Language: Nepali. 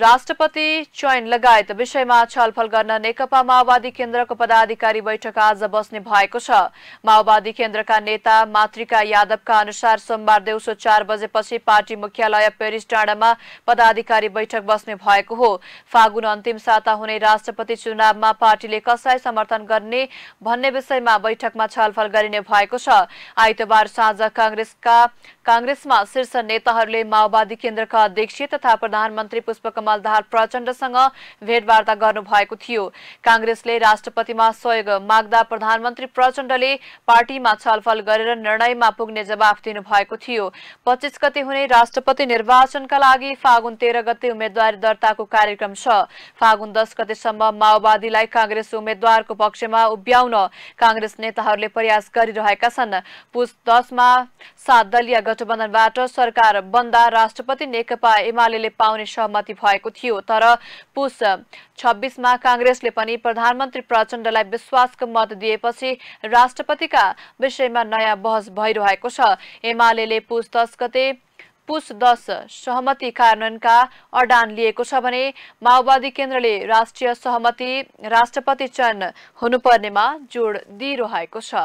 राष्ट्रपति चयन लगायत विषयमा छलफल गर्न नेकपा माओवादी केन्द्रको पदाधिकारी बैठक आज बस्ने भएको छ माओवादी केन्द्रका नेता मातृका यादवका अनुसार सोमबार दिउँसो चार बजेपछि पार्टी मुख्यालय पेरिस डाँडामा पदाधिकारी बैठक बस्ने भएको हो फागुन अन्तिम साता हुने राष्ट्रपति चुनावमा पार्टीले कसलाई समर्थन गर्ने भन्ने विषयमा बैठकमा छलफल गरिने भएको छ आइतबार साँझ काङ्ग्रेसमा शीर्ष नेताहरूले माओवादी केन्द्रका अध्यक्ष तथा प्रधानमन्त्री पुष्प कमल प्रचण्डसँग भेटवार्ता गर्नुभएको थियो काङ्ग्रेसले राष्ट्रपतिमा सहयोग माग्दा प्रधानमन्त्री प्रचण्डले पार्टीमा छलफल गरेर निर्णयमा पुग्ने जवाफ दिनुभएको थियो पच्चिस गते हुने राष्ट्रपति निर्वाचनका लागि फागुन तेह्र गते उम्मेद्वारी दर्ताको कार्यक्रम छ फागुन दस गतेसम्म माओवादीलाई काङ्ग्रेस उम्मेद्वारको पक्षमा उभ्याउन काङ्ग्रेस नेताहरूले प्रयास गरिरहेका छन् पुस दसमा सात दलीय गठबन्धनबाट सरकार बन्दा राष्ट्रपति नेकपा एमाले पाउने सहमति भएको थियो तर पुस छब्बिसमा काङ्ग्रेसले पनि प्रधानमन्त्री प्रचण्डलाई विश्वासको मत दिएपछि राष्ट्रपतिका विषयमा नयाँ बहस भइरहेको छ एमाले पुस दस गते पुस दस सहमति कार्यान्वयनका अडान लिएको छ भने माओवादी केन्द्रले राष्ट्रिय सहमति राष्ट्रपति चयन हुनुपर्नेमा जोड दिइरहेको छ